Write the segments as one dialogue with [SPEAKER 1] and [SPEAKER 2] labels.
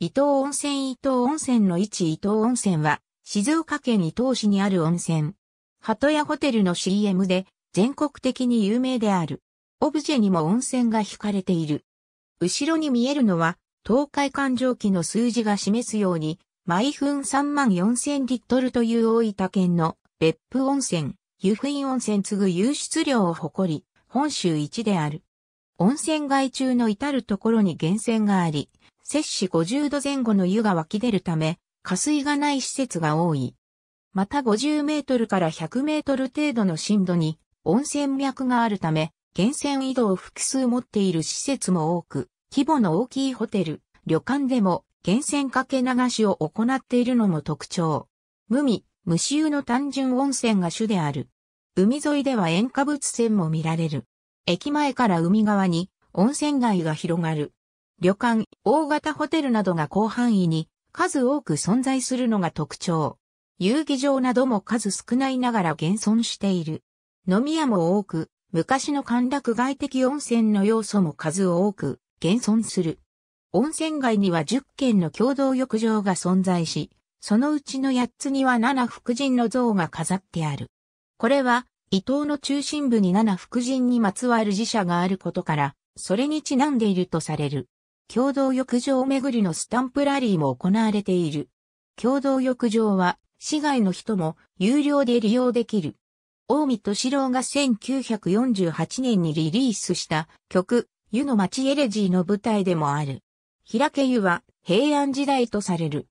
[SPEAKER 1] 伊東温泉伊東温泉の位置伊東温泉は、静岡県伊東市にある温泉。鳩屋ホテルの CM で、全国的に有名である。オブジェにも温泉が惹かれている。後ろに見えるのは、東海環状期の数字が示すように、毎分3万4000リットルという大分県の別府温泉、湯布院温泉次ぐ湧出量を誇り、本州一である。温泉街中の至るところに源泉があり、摂氏50度前後の湯が湧き出るため、下水がない施設が多い。また50メートルから100メートル程度の深度に温泉脈があるため、源泉移動を複数持っている施設も多く、規模の大きいホテル、旅館でも源泉かけ流しを行っているのも特徴。無味、無臭の単純温泉が主である。海沿いでは塩化物泉も見られる。駅前から海側に温泉街が広がる。旅館、大型ホテルなどが広範囲に数多く存在するのが特徴。遊技場なども数少ないながら現存している。飲み屋も多く、昔の歓楽外的温泉の要素も数多く現存する。温泉街には10軒の共同浴場が存在し、そのうちの8つには7福神の像が飾ってある。これは、伊東の中心部に7福神にまつわる寺社があることから、それにちなんでいるとされる。共同浴場巡りのスタンプラリーも行われている。共同浴場は、市外の人も有料で利用できる。大見敏郎が1948年にリリースした曲、湯の町エレジーの舞台でもある。平家湯は平安時代とされる。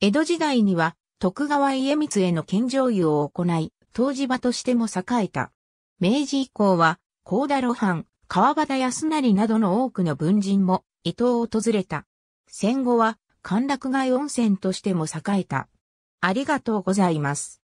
[SPEAKER 1] 江戸時代には徳川家光への献上湯を行い、湯治場としても栄えた。明治以降は、高田露伴、川端康成などの多くの文人も伊東を訪れた。戦後は歓楽街温泉としても栄えた。ありがとうございます。